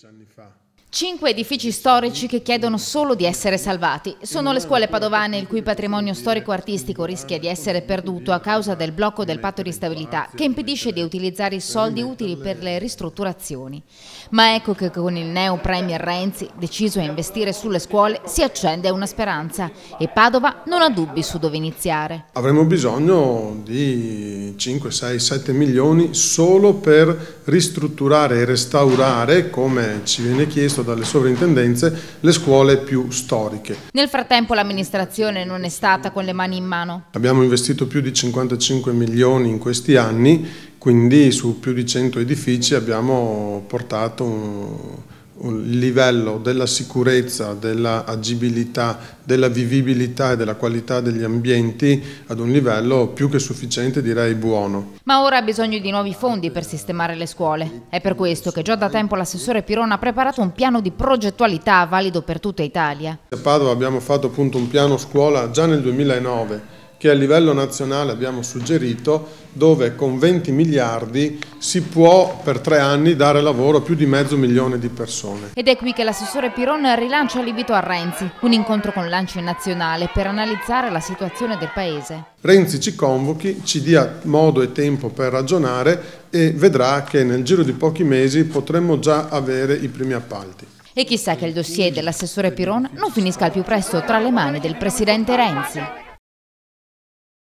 15 anni fa. Cinque edifici storici che chiedono solo di essere salvati. Sono le scuole padovane il cui patrimonio storico-artistico rischia di essere perduto a causa del blocco del patto di stabilità che impedisce di utilizzare i soldi utili per le ristrutturazioni. Ma ecco che con il neo premier Renzi, deciso a investire sulle scuole, si accende una speranza e Padova non ha dubbi su dove iniziare. Avremo bisogno di 5, 6, 7 milioni solo per ristrutturare e restaurare, come ci viene chiesto dalle sovrintendenze, le scuole più storiche. Nel frattempo l'amministrazione non è stata con le mani in mano. Abbiamo investito più di 55 milioni in questi anni, quindi su più di 100 edifici abbiamo portato un il livello della sicurezza, della agibilità, della vivibilità e della qualità degli ambienti ad un livello più che sufficiente, direi buono. Ma ora ha bisogno di nuovi fondi per sistemare le scuole. È per questo che già da tempo l'assessore Pirona ha preparato un piano di progettualità valido per tutta Italia. A Padova abbiamo fatto appunto un piano scuola già nel 2009 che a livello nazionale abbiamo suggerito dove con 20 miliardi si può per tre anni dare lavoro a più di mezzo milione di persone. Ed è qui che l'assessore Piron rilancia l'invito a Renzi, un incontro con l'Anci nazionale per analizzare la situazione del Paese. Renzi ci convochi, ci dia modo e tempo per ragionare e vedrà che nel giro di pochi mesi potremmo già avere i primi appalti. E chissà che il dossier dell'assessore Piron non finisca al più presto tra le mani del presidente Renzi.